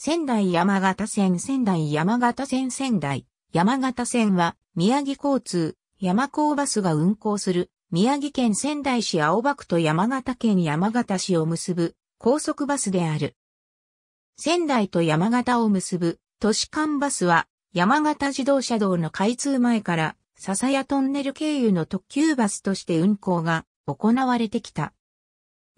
仙台山形線仙台山形線仙台山形線は宮城交通山高バスが運行する宮城県仙台市青葉区と山形県山形市を結ぶ高速バスである。仙台と山形を結ぶ都市間バスは山形自動車道の開通前から笹谷トンネル経由の特急バスとして運行が行われてきた。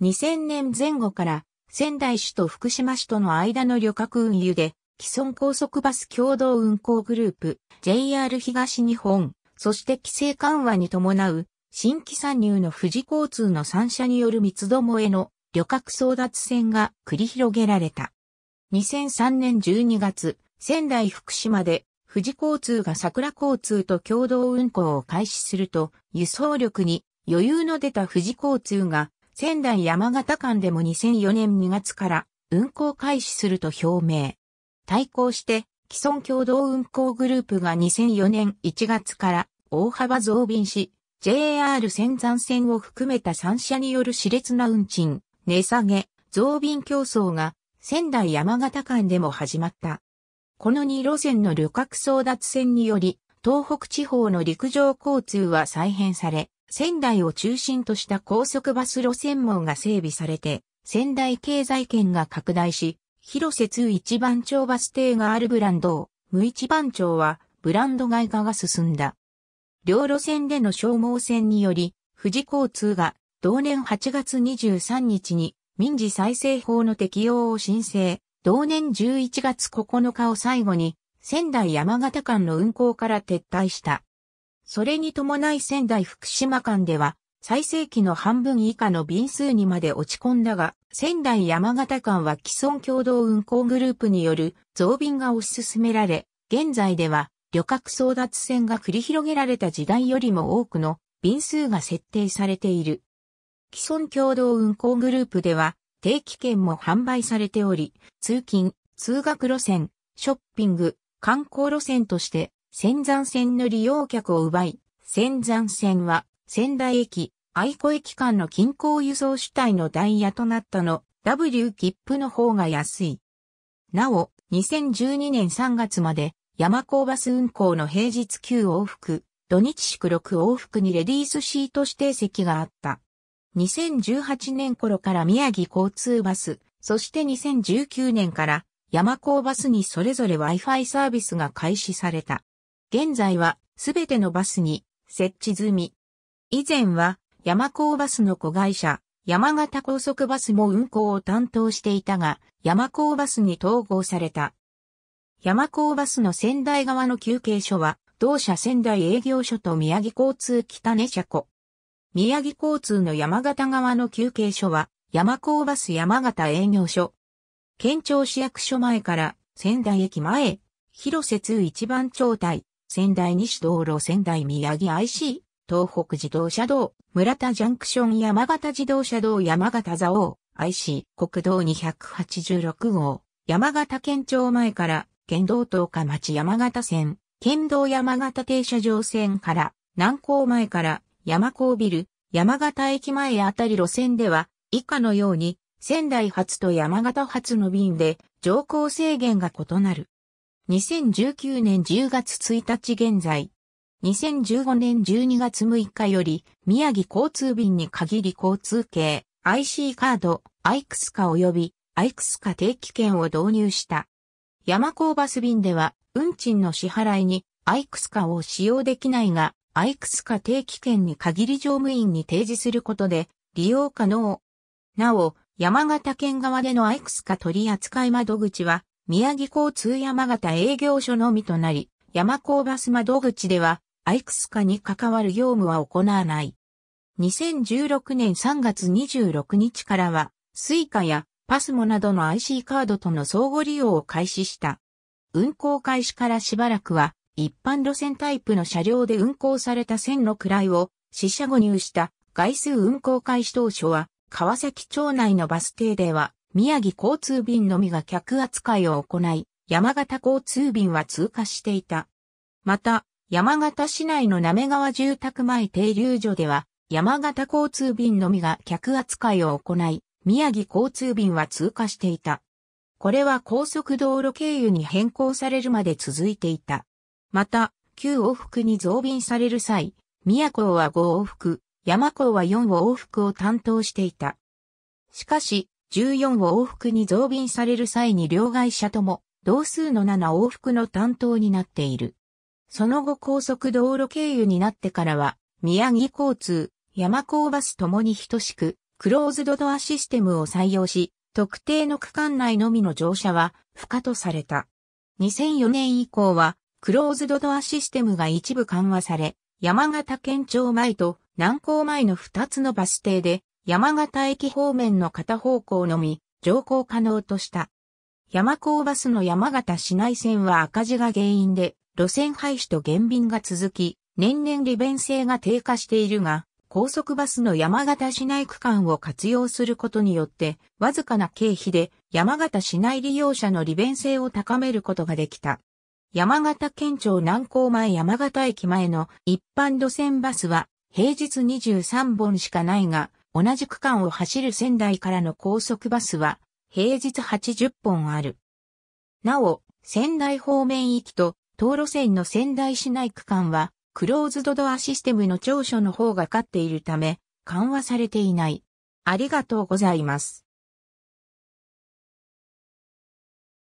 2000年前後から仙台市と福島市との間の旅客運輸で、既存高速バス共同運行グループ、JR 東日本、そして規制緩和に伴う、新規参入の富士交通の3社による三つどもえの旅客争奪戦が繰り広げられた。2003年12月、仙台福島で富士交通が桜交通と共同運行を開始すると、輸送力に余裕の出た富士交通が仙台山形間でも2004年2月から運行開始すると表明。対抗して、既存共同運行グループが2004年1月から大幅増便し、JR 仙山線を含めた3社による熾烈な運賃、値下げ、増便競争が仙台山形間でも始まった。この2路線の旅客争奪戦により、東北地方の陸上交通は再編され、仙台を中心とした高速バス路線網が整備されて、仙台経済圏が拡大し、広瀬通一番町バス停があるブランドを、無一番町はブランド外貨が進んだ。両路線での消耗戦により、富士交通が同年8月23日に民事再生法の適用を申請、同年11月9日を最後に仙台山形間の運行から撤退した。それに伴い仙台福島間では、最盛期の半分以下の便数にまで落ち込んだが、仙台山形間は既存共同運行グループによる増便が推し進められ、現在では旅客争奪戦が繰り広げられた時代よりも多くの便数が設定されている。既存共同運行グループでは定期券も販売されており、通勤、通学路線、ショッピング、観光路線として仙山線の利用客を奪い、仙山線は仙台駅、愛子駅間の近郊輸送主体のダイヤとなったの W 切符の方が安い。なお、2012年3月まで山高バス運行の平日9往復、土日祝6往復にレディースシート指定席があった。2018年頃から宮城交通バス、そして2019年から山高バスにそれぞれ Wi-Fi サービスが開始された。現在はすべてのバスに設置済み。以前は山高バスの子会社、山形高速バスも運行を担当していたが、山高バスに統合された。山高バスの仙台側の休憩所は、同社仙台営業所と宮城交通北根車庫。宮城交通の山形側の休憩所は、山高バス山形営業所。県庁市役所前から仙台駅前、広瀬通一番町隊、仙台西道路仙台宮城 IC、東北自動車道、村田ジャンクション山形自動車道山形蔵王 IC、国道286号、山形県庁前から、県道東下町山形線、県道山形停車場線から、南港前から、山港ビル、山形駅前あたり路線では、以下のように、仙台発と山形発の便で、乗降制限が異なる。2019年10月1日現在、2015年12月6日より、宮城交通便に限り交通系、IC カード、アイクスカ及び、アイクスカ定期券を導入した。山高バス便では、運賃の支払いに、アイクスカを使用できないが、アイクスカ定期券に限り乗務員に提示することで、利用可能。なお、山形県側でのアイクスカ取扱窓口は、宮城交通山形営業所のみとなり、山高バス窓口では、アイクス化に関わる業務は行わない。2016年3月26日からは、スイカやパスモなどの IC カードとの相互利用を開始した。運行開始からしばらくは、一般路線タイプの車両で運行された線の位を、死者誤入した外数運行開始当初は、川崎町内のバス停では、宮城交通便のみが客扱いを行い、山形交通便は通過していた。また、山形市内の滑川住宅前停留所では、山形交通便のみが客扱いを行い、宮城交通便は通過していた。これは高速道路経由に変更されるまで続いていた。また、旧往復に増便される際、宮港は5往復、山港は4往復を担当していた。しかし、14を往復に増便される際に両会社とも、同数の7往復の担当になっている。その後高速道路経由になってからは、宮城交通、山高バスともに等しく、クローズドドアシステムを採用し、特定の区間内のみの乗車は不可とされた。2004年以降は、クローズドドアシステムが一部緩和され、山形県庁前と南港前の2つのバス停で山形駅方面の片方向のみ乗降可能とした。山高バスの山形市内線は赤字が原因で路線廃止と減便が続き、年々利便性が低下しているが、高速バスの山形市内区間を活用することによって、わずかな経費で山形市内利用者の利便性を高めることができた。山形県庁南高前山形駅前の一般路線バスは平日23本しかないが、同じ区間を走る仙台からの高速バスは、平日80本ある。なお、仙台方面行きと、東路線の仙台市内区間は、クローズドドアシステムの長所の方が勝っているため、緩和されていない。ありがとうございます。